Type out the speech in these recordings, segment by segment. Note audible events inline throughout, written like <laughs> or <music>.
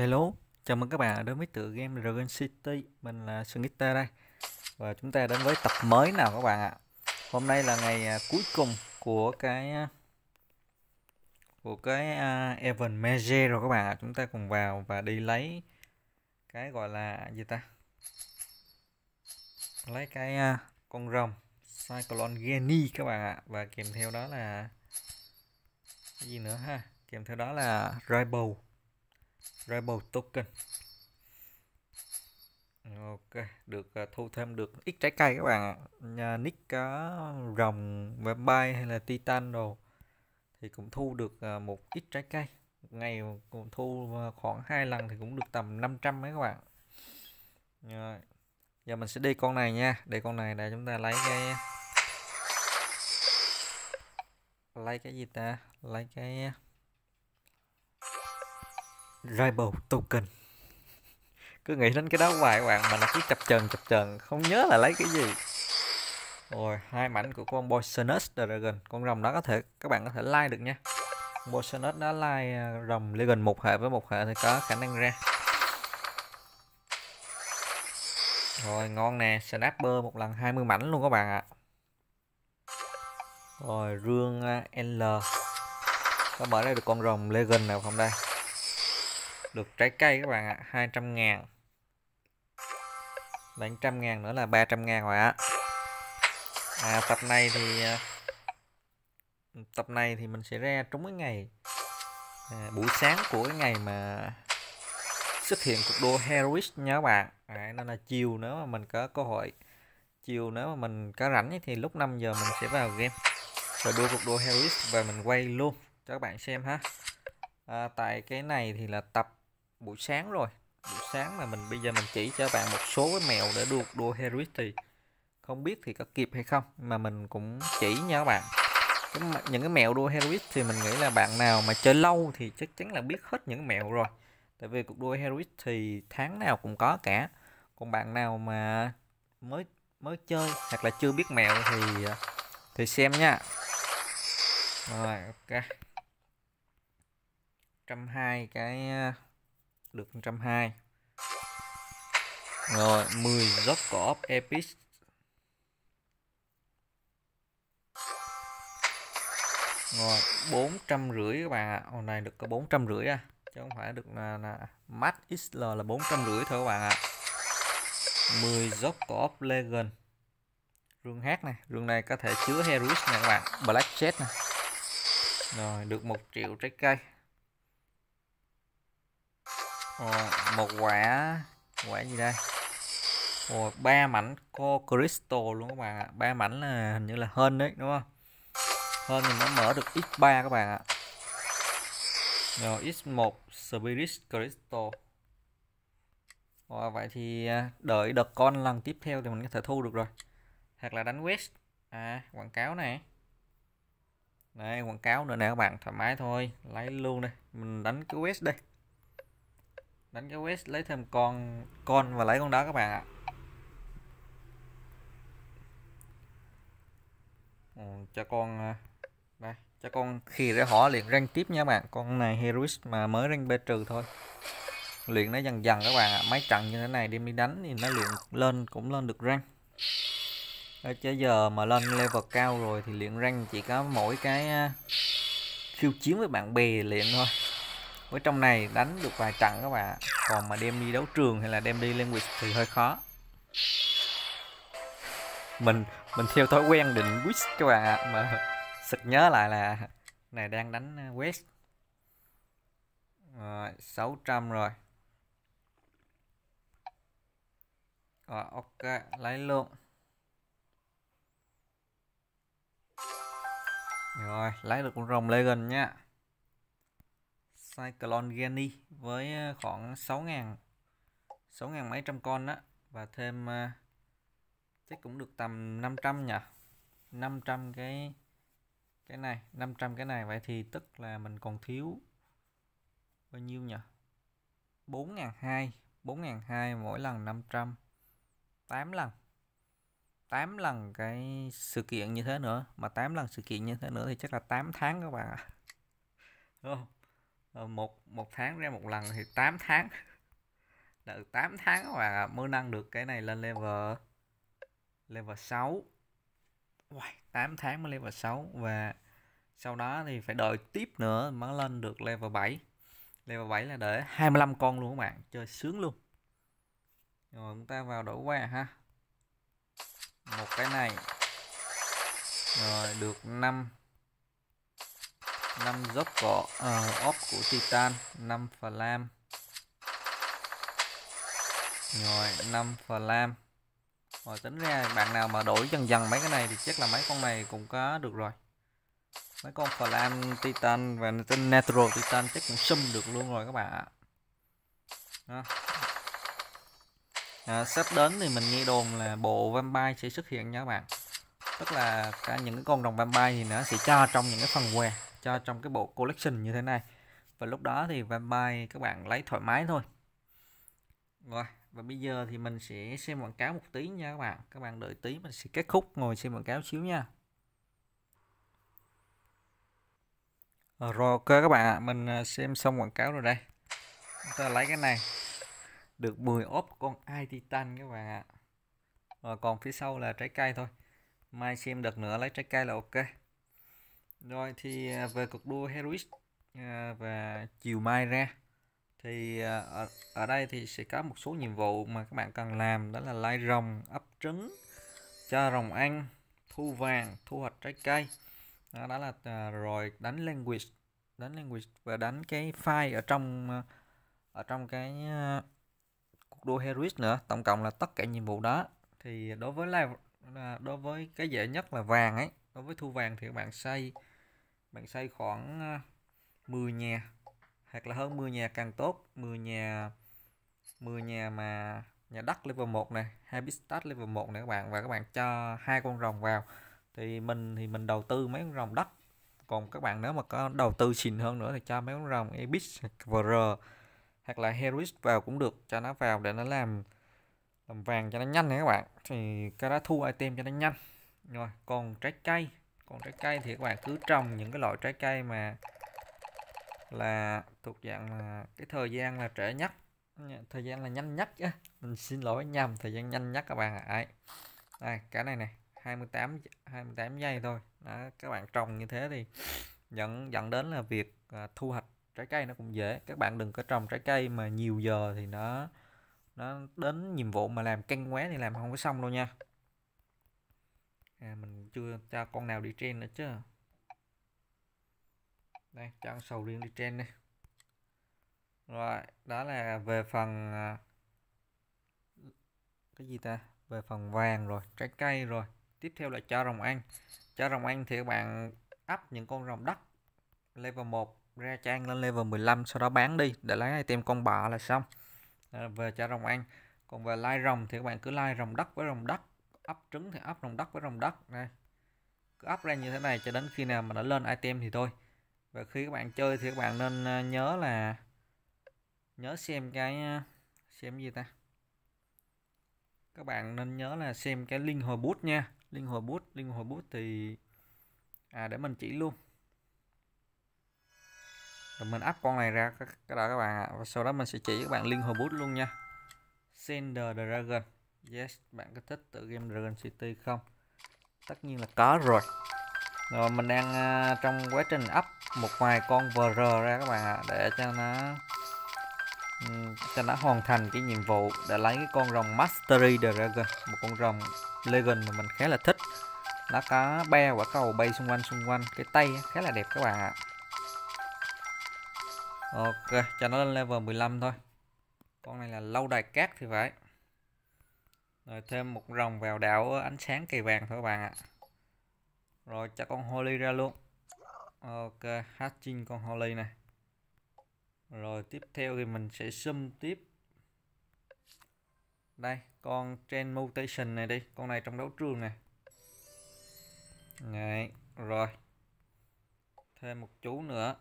Hello, chào mừng các bạn đến với tựa game Dragon City Mình là Sunita đây Và chúng ta đến với tập mới nào các bạn ạ Hôm nay là ngày à, cuối cùng của cái à, Của cái uh, à, Event Mage rồi các bạn ạ Chúng ta cùng vào và đi lấy Cái gọi là gì ta Lấy cái uh, con rồng Cyclone Genie các bạn ạ Và kèm theo đó là Cái gì nữa ha Kèm theo đó là Rival Rebel token Ok, được uh, thu thêm được ít trái cây các bạn ạ. Nhà nick có uh, rồng, vampire hay là titan đồ thì cũng thu được uh, một ít trái cây. ngày cũng thu à, khoảng hai lần thì cũng được tầm 500 mấy các bạn. Rồi. Giờ mình sẽ đi con này nha. Để con này để chúng ta lấy cái lấy cái gì ta? Lấy cái Rival Token cứ nghĩ đến cái đó hoài các bạn mà nó cứ chập chờn chập chờn không nhớ là lấy cái gì rồi hai mảnh của con Poisonous Dragon con rồng đó có thể các bạn có thể like được nha Poisonous nó like à, rồng Legion một hệ với một hệ thì có khả năng ra rồi ngon nè Snapper một lần 20 mảnh luôn các bạn ạ à. rồi rương à, L có mở ra được con rồng Legion nào không đây được trái cây các bạn ạ 200 ngàn đánh trăm ngàn nữa là 300 ngàn rồi ạ à, tập này thì à, tập này thì mình sẽ ra trúng cái ngày à, buổi sáng của cái ngày mà xuất hiện cuộc đua Harris nhớ bạn à, nên là chiều nữa mà mình có cơ hội chiều nữa mà mình có rảnh thì lúc 5 giờ mình sẽ vào game và đua cuộc đua Harris và mình quay luôn cho các bạn xem ha à, tại cái này thì là tập buổi sáng rồi buổi sáng mà mình bây giờ mình chỉ cho bạn một số cái mèo để đua đua thì không biết thì có kịp hay không mà mình cũng chỉ nha các bạn cái, những cái mèo đua Heroic thì mình nghĩ là bạn nào mà chơi lâu thì chắc chắn là biết hết những mèo rồi tại vì cuộc đua Heroic thì tháng nào cũng có cả còn bạn nào mà mới mới chơi hoặc là chưa biết mèo thì thì xem nha rồi ok trăm hai cái được 120 rồi 10 gốc cỏ epic rồi bốn rưỡi các bạn ạ à. hôm nay được có bốn rưỡi à chứ không phải được là, là max xl là bốn rưỡi thôi các bạn ạ à. 10 gốc cỏ legend rương hát này rương này có thể chứa heroic này các bạn black jet này rồi được một triệu trái cây Ồ, ờ, một quả quả gì đây Ồ, ba mảnh co crystal luôn các bạn ạ ba mảnh là hình như là hơn đấy đúng không hơn thì nó mở được x3 các bạn ạ rồi x1 spirit crystal Ồ, vậy thì à, đợi đợt con lần tiếp theo thì mình có thể thu được rồi hoặc là đánh quest à quảng cáo này đây quảng cáo nữa nè các bạn thoải mái thôi lấy luôn đây mình đánh cái quest đây đánh cái west lấy thêm con con và lấy con đá các bạn ạ ừ, cho con à, đây cho con khi để họ luyện răng tiếp nha bạn con này heroic mà mới răng b trừ thôi luyện nó dần dần các bạn ạ mấy trận như thế này đi đi đánh thì nó luyện lên cũng lên được răng. chứ giờ mà lên level cao rồi thì luyện răng chỉ có mỗi cái à, khiêu chiến với bạn bè luyện thôi với trong này đánh được vài trận các bạn còn mà đem đi đấu trường hay là đem đi language thì hơi khó mình mình theo thói quen định quest các bạn ạ mà sực nhớ lại là này đang đánh quest rồi 600 rồi rồi ok lấy luôn rồi lấy được con rồng legend nha Cyclone Geni với ờ, khoảng 6.000 6.000 mấy trăm con đó và thêm ờ, chắc cũng được tầm 500 nhỉ 500 cái cái này 500 cái này vậy thì tức là mình còn thiếu bao nhiêu nhỉ 4.200 4.200 mỗi lần 500 8 lần 8 lần cái sự kiện như thế nữa mà 8 lần sự kiện như thế nữa thì chắc là 8 tháng các bạn ạ à. <laughs> Ờ, một một tháng ra một lần thì 8 tháng <laughs> đợi 8 tháng và mới nâng được cái này lên level level 6 Uầy, 8 tháng mới level 6 và sau đó thì phải đợi tiếp nữa mới lên được level 7 level 7 là để 25 con luôn các bạn chơi sướng luôn rồi chúng ta vào đổ qua ha một cái này rồi được 5 5 dốc cỏ uh, ốp của titan 5 flam rồi 5 flam rồi tính ra bạn nào mà đổi dần dần mấy cái này thì chắc là mấy con này cũng có được rồi mấy con flam titan và natural titan chắc cũng sum được luôn rồi các bạn ạ à. sắp đến thì mình nghe đồn là bộ vampire sẽ xuất hiện nha các bạn tức là cả những cái con đồng vampire thì nó sẽ cho trong những cái phần quà cho trong cái bộ collection như thế này và lúc đó thì vampire các bạn lấy thoải mái thôi rồi và bây giờ thì mình sẽ xem quảng cáo một tí nha các bạn các bạn đợi tí mình sẽ kết khúc ngồi xem quảng cáo xíu nha rồi ok các bạn ạ mình à, xem xong quảng cáo rồi đây chúng ta lấy cái này được 10 ốp con ai titan các bạn ạ và còn phía sau là trái cây thôi mai xem được nữa lấy trái cây là ok rồi thì à, về cuộc đua Heroic à, và chiều mai ra thì à, ở, ở đây thì sẽ có một số nhiệm vụ mà các bạn cần làm đó là lai rồng, ấp trứng, cho rồng ăn, thu vàng, thu hoạch trái cây. Đó, đó là rồi đánh language, đánh language và đánh cái file ở trong ở trong cái cuộc đua Heroic nữa, tổng cộng là tất cả nhiệm vụ đó. Thì đối với là đối với cái dễ nhất là vàng ấy, đối với thu vàng thì các bạn xây bạn xây khoảng 10 ờ, nhà hoặc là hơn 10 nhà càng tốt 10 nhà 10 nhà mà nhà đất level 1 này habitat level 1 này các bạn và các bạn cho hai con rồng vào thì mình thì mình đầu tư mấy con rồng đất còn các bạn nếu mà có đầu tư xịn hơn nữa thì cho mấy con rồng Abyss VR hoặc là Heroic vào cũng được cho nó vào để nó làm làm vàng cho nó nhanh này các bạn thì cái đó thu item cho nó nhanh rồi còn trái cây còn trái cây thì các bạn cứ trồng những cái loại trái cây mà là thuộc dạng là cái thời gian là trễ nhất thời gian là nhanh nhất á mình xin lỗi nhầm thời gian nhanh nhất các bạn ạ à. đây cái này này 28 28 giây thôi đó, các bạn trồng như thế thì dẫn dẫn đến là việc à, thu hoạch trái cây nó cũng dễ các bạn đừng có trồng trái cây mà nhiều giờ thì nó nó đến nhiệm vụ mà làm canh quá thì làm không có xong đâu nha à, mình chưa cho con nào đi trên nữa chứ đây cho sầu riêng đi trên đi rồi đó là về phần à, cái gì ta về phần vàng rồi trái cây rồi tiếp theo là cho rồng ăn cho rồng ăn thì các bạn ấp những con rồng đất level 1 ra trang lên level 15 sau đó bán đi để lấy tìm con bọ là xong à, về cho rồng ăn còn về lai rồng thì các bạn cứ lai rồng đất với rồng đất ấp trứng thì ấp lòng đất với lòng đất này cứ ấp ra như thế này cho đến khi nào mà nó lên item thì thôi và khi các bạn chơi thì các bạn nên ờ, nhớ là nhớ xem cái ờ, xem gì ta các bạn nên nhớ là xem cái link hồi bút nha link hồi bút link hồi bút thì à để mình chỉ luôn rồi mình áp con này ra cái đó các bạn ạ và sau đó mình sẽ chỉ các bạn link hồi bút luôn nha sender dragon Yes, bạn có thích tựa game Dragon City không? Tất nhiên là có rồi Rồi mình đang à, trong quá trình up một vài con VR ra các bạn ạ Để cho nó cho nó hoàn thành cái nhiệm vụ để lấy cái con rồng Mastery Dragon một con rồng Legend mà mình khá là thích nó có ba quả cầu bay xung quanh xung quanh cái tay khá là đẹp các bạn ạ ok cho nó lên level 15 thôi con này là lâu đài cát thì phải rồi thêm một rồng vào đảo ánh sáng kỳ vàng thôi các bạn ạ rồi cho con holy ra luôn ok hatching con holy này rồi tiếp theo thì mình sẽ sum tiếp đây con trend mutation này đi con này trong đấu trường này Đấy, rồi thêm một chú nữa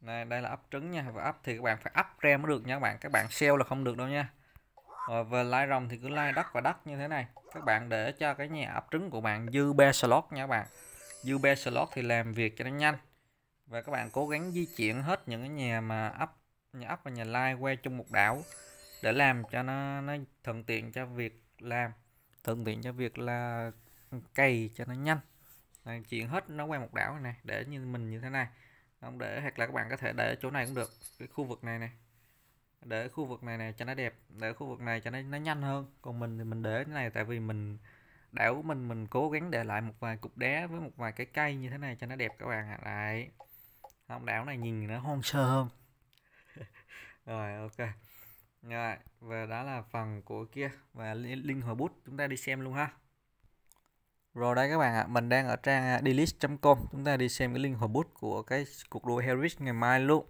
này đây là ấp trứng nha và ấp thì các bạn phải ấp ra mới được nha các bạn các bạn sell là không được đâu nha rồi ờ, về lai rồng thì cứ lai đất và đất như thế này các bạn để cho cái nhà ấp trứng của bạn dư be slot nha các bạn dư be slot thì làm việc cho nó nhanh và các bạn cố gắng di chuyển hết những cái nhà mà ấp nhà ấp và nhà lai like qua chung một đảo để làm cho nó nó thuận tiện cho việc làm thuận tiện cho việc là cày cho nó nhanh Đây, chuyển hết nó qua một đảo này để như mình như thế này không để hoặc là các bạn có thể để chỗ này cũng được cái khu vực này này để khu vực này này cho nó đẹp để khu vực này cho nó nó nhanh hơn còn mình thì mình để thế này tại vì mình đảo của mình mình cố gắng để lại một vài cục đá với một vài cái cây như thế này cho nó đẹp các bạn ạ lại không đảo này nhìn nó hoang sơ hơn <laughs> rồi ok rồi và đó là phần của kia và link hồi bút chúng ta đi xem luôn ha rồi đây các bạn ạ, mình đang ở trang delist.com Chúng ta đi xem cái link hồi bút của cái cuộc đua Harris ngày mai luôn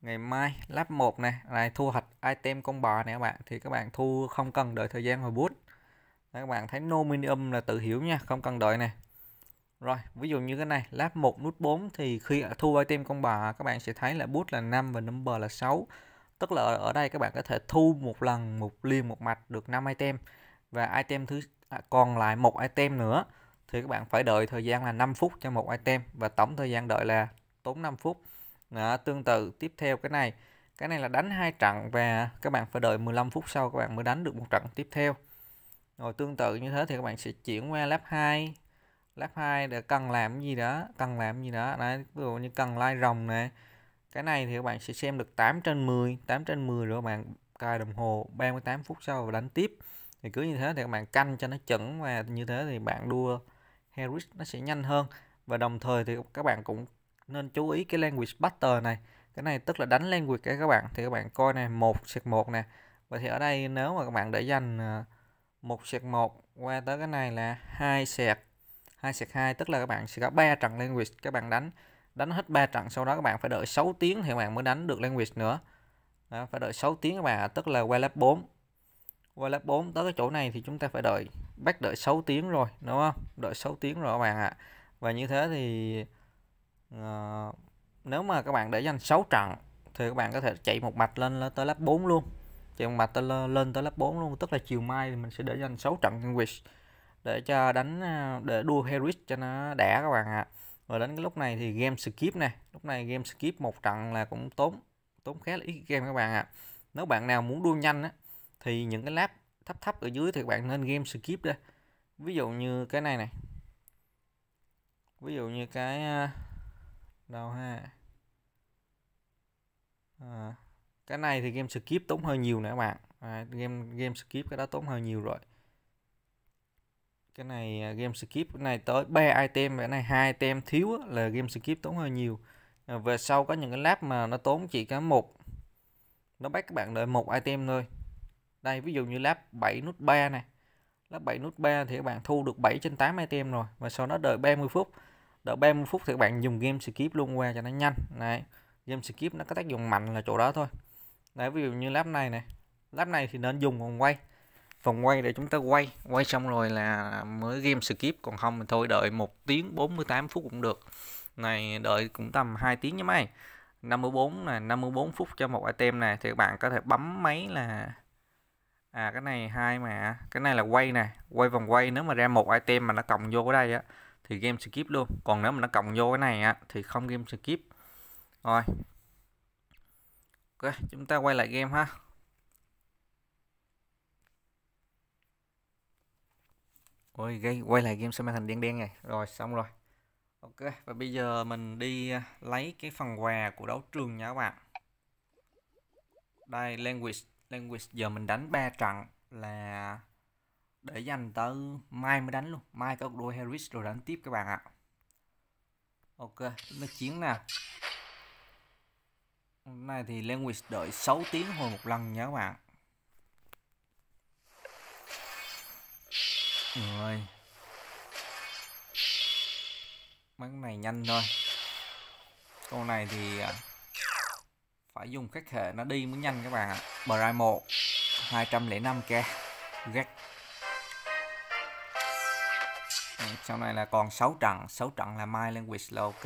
ngày mai lab 1 này này thu hoạch item con bò này các bạn thì các bạn thu không cần đợi thời gian hồi bút Đấy, các bạn thấy nominium là tự hiểu nha không cần đợi này rồi ví dụ như cái này lab 1 nút 4 thì khi thu item con bò các bạn sẽ thấy là bút là 5 và number là 6 tức là ở đây các bạn có thể thu một lần một liền một mạch được 5 item và item thứ à, còn lại một item nữa thì các bạn phải đợi thời gian là 5 phút cho một item và tổng thời gian đợi là tốn 5 phút đó, tương tự tiếp theo cái này cái này là đánh hai trận và các bạn phải đợi 15 phút sau các bạn mới đánh được một trận tiếp theo rồi tương tự như thế thì các bạn sẽ chuyển qua lab 2 lab 2 để cần làm gì đó cần làm gì đó đấy ví dụ như cần like rồng này cái này thì các bạn sẽ xem được 8 trên 10 8 trên 10 rồi các bạn cài đồng hồ 38 phút sau và đánh tiếp thì cứ như thế thì các bạn canh cho nó chuẩn và như thế thì bạn đua Harris nó sẽ nhanh hơn và đồng thời thì các bạn cũng nên chú ý cái language butter này cái này tức là đánh language cái các bạn thì các bạn coi này một sẹt một nè và thì ở đây nếu mà các bạn để dành ờ, một sẹt một qua tới cái này là hai sẹt hai sẹt hai tức là các bạn sẽ có ba trận language các bạn đánh đánh hết ba trận sau đó các bạn phải đợi 6 tiếng thì các bạn mới đánh được language nữa đó, phải đợi 6 tiếng các bạn tức là qua lớp 4 qua lớp 4 tới cái chỗ này thì chúng ta phải đợi bắt đợi 6 tiếng rồi đúng không đợi 6 tiếng rồi các bạn ạ à. và như thế thì à, nếu mà các bạn để dành 6 trận thì các bạn có thể chạy một mạch lên, lên tới lớp 4 luôn chạy một mạch lên, lên tới lớp 4 luôn tức là chiều mai thì mình sẽ để dành 6 trận English để cho đánh ờ, để đua Harris cho nó đẻ các bạn ạ à. và đến cái lúc này thì game skip này lúc này game skip một trận là cũng tốn tốn khá là ít game các bạn ạ à. nếu bạn nào muốn đua nhanh á, thì những cái lap thấp thấp ở dưới thì các bạn nên game skip đây ví dụ như cái này này ví dụ như cái ờ, đâu ha à, cái này thì game skip tốn hơi nhiều nè bạn à, game game skip cái đó tốn hơi nhiều rồi cái này à, game skip cái này tới 3 item cái này hai item thiếu là game skip tốn hơi nhiều à, về sau có những cái lab mà nó tốn chỉ cả một nó bắt các bạn đợi một item thôi đây ví dụ như lab 7 nút 3 này lab 7 nút 3 thì các bạn thu được 7 trên 8 item rồi và sau nó đợi 30 phút đợi 30 phút thì các bạn dùng game skip luôn qua cho nó nhanh này game skip nó có tác dụng mạnh là chỗ đó thôi đấy ví dụ như lab này này lab này thì nên dùng vòng quay vòng quay để chúng ta quay quay xong rồi là mới game skip còn không thì thôi đợi 1 tiếng 48 phút cũng được này đợi cũng tầm 2 tiếng nha mấy 54 là 54 phút cho một item này thì các bạn có thể bấm máy là à cái này hai mà cái này là quay này quay vòng quay nếu mà ra một item mà nó cộng vô ở đây á thì game skip luôn còn nếu mà nó cộng vô cái này á, thì không game skip rồi ok chúng ta quay lại game ha ôi gây quay lại game sẽ màn hình đen đen này rồi xong rồi ok và bây giờ mình đi à, lấy cái phần quà của đấu trường nha các bạn đây language language giờ mình đánh 3 trận là để dành tới mai mới đánh luôn mai có đôi Harris rồi đánh tiếp các bạn ạ ok nó chiến nè hôm nay thì language đợi 6 tiếng hồi một lần nhớ các bạn rồi bắn này nhanh thôi con này thì à, phải dùng khách hệ nó đi mới nhanh các bạn ạ primal 205k gắt sau này là còn 6 trận 6 trận là mai lên là ok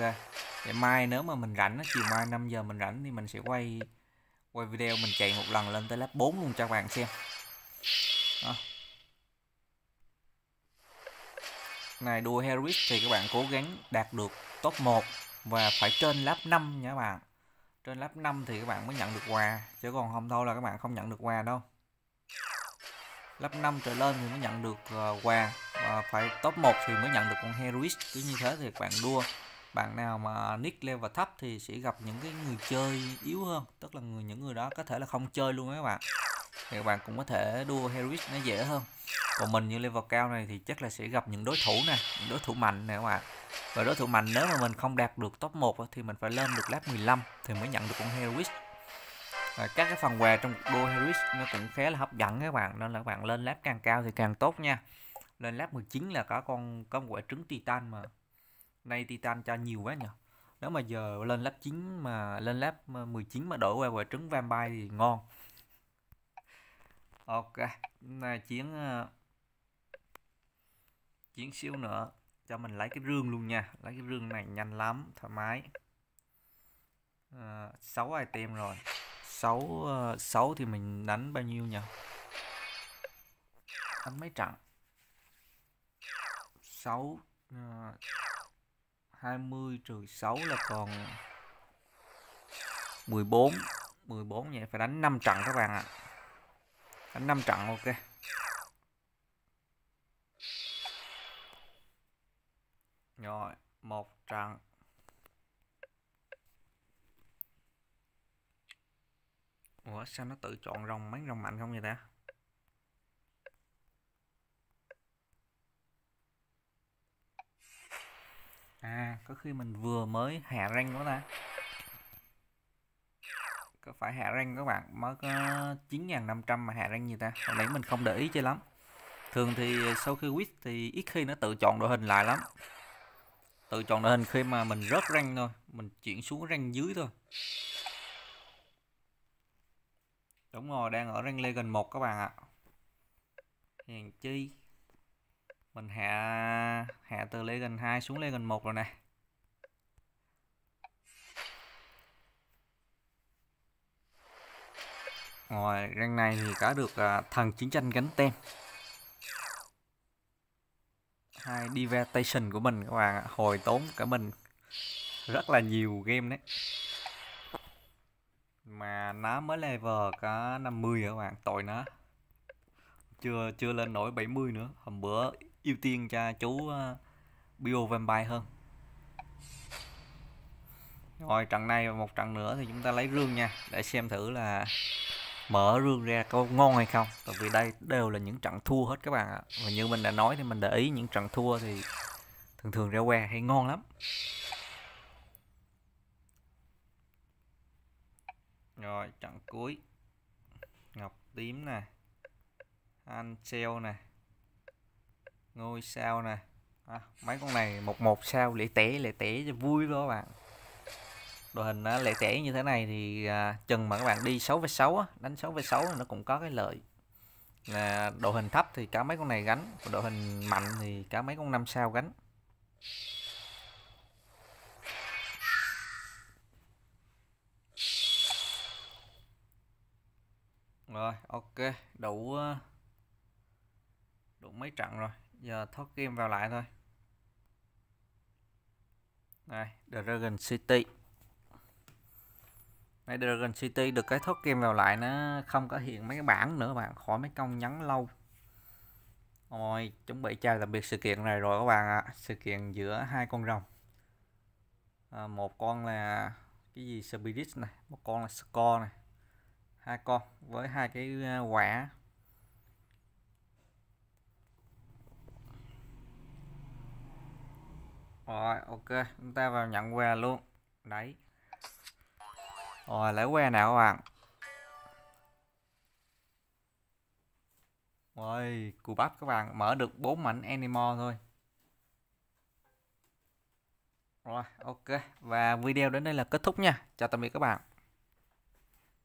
để mai nếu mà mình rảnh chiều mai 5 giờ mình rảnh thì mình sẽ quay quay video mình chạy một lần lên tới lớp 4 luôn cho các bạn xem đó. này đua Harris thì các bạn cố gắng đạt được top 1 và phải trên lớp 5 nha các bạn trên lớp 5 thì các bạn mới nhận được quà chứ còn không thôi là các bạn không nhận được quà đâu lớp 5 trở lên thì mới nhận được uh, quà và ờ, phải top 1 thì mới nhận được con Heroic cứ như thế thì bạn đua bạn nào mà nick level thấp thì sẽ gặp những cái người chơi yếu hơn tức là người những người đó có thể là không chơi luôn các bạn thì các bạn cũng có thể đua Heroic nó dễ hơn còn mình như level cao này thì chắc là sẽ gặp những đối thủ nè những đối thủ mạnh nè các bạn và đối thủ mạnh nếu mà mình không đạt được top 1 thì mình phải lên được lap 15 thì mới nhận được con Heroic và các cái phần quà trong đua Heroic nó cũng khá là hấp dẫn các bạn nên là các bạn lên lap càng cao thì càng tốt nha lên lap 19 là cả con có một quả trứng titan mà nay titan cho nhiều quá nhỉ nếu mà giờ lên lap 9 mà lên lap 19 ờ, mà đổi qua quả trứng vampire thì ngon ok là chiến ờ, chiến siêu nữa cho mình lấy cái rương luôn nha lấy cái rương này nhanh lắm thoải mái à, ờ, 6 item rồi sáu sáu thì mình đánh bao nhiêu nhỉ đánh mấy trận 6 uh, 20 trừ 6 là còn 14 14 vậy phải đánh 5 trận các bạn ạ à. đánh 5 trận ok rồi một trận Ủa sao nó tự chọn rồng mấy rồng mạnh không vậy ta có khi mình vừa mới hạ rank đó ta có phải hạ rank các bạn mới có 9.500 mà hạ rank như ta hồi nãy mình không để ý chơi lắm thường thì sau khi quit thì ít khi nó tự chọn đội hình lại lắm tự chọn đội hình khi mà mình rớt rank thôi mình chuyển xuống rank dưới thôi đúng rồi đang ở rank legend 1 các bạn ạ hèn chi mình hạ hạ từ legend 2 xuống legend 1 rồi nè ngoài răng này thì có được uh, thần chiến tranh gánh tem hai divertation của mình các bạn ạ hồi tốn cả mình rất là nhiều game đấy mà nó mới level có 50 các bạn tội nó chưa chưa lên nổi 70 nữa hôm bữa ưu tiên cho chú uh, bio vampire hơn rồi trận này và một trận nữa thì chúng ta lấy rương nha để xem thử là mở rương ra có ngon hay không tại vì đây đều là những trận thua hết các bạn ạ và như mình đã nói thì mình để ý những trận thua thì thường thường ra que hay ngon lắm rồi trận cuối ngọc tím nè anh treo nè ngôi sao nè à, mấy con này một một sao lẻ té lẻ té cho vui đó các bạn đội hình nó lẻ tẻ như thế này thì à, chừng mà các bạn đi 6 với 6 đánh 6 về 6 nó cũng có cái lợi là đội hình thấp thì cả mấy con này gánh còn đội hình mạnh thì cả mấy con năm sao gánh rồi ok đủ à, đủ mấy trận rồi giờ thoát game vào lại thôi này The Dragon City này Dragon City được cái thốt game vào lại nó không có hiện mấy cái bảng nữa bạn khỏi mấy công nhắn lâu Ôi, chuẩn bị chơi tạm biệt sự kiện này rồi các bạn ạ à. Sự kiện giữa hai con rồng à, Một con là cái gì Spirit này, một con là Score này Hai con với hai cái à, quả Rồi, ok, chúng ta vào nhận quà luôn Đấy rồi lấy que nào các bạn Rồi cù bắp các bạn Mở được 4 mảnh animal thôi Rồi ok Và video đến đây là kết thúc nha Chào tạm biệt các bạn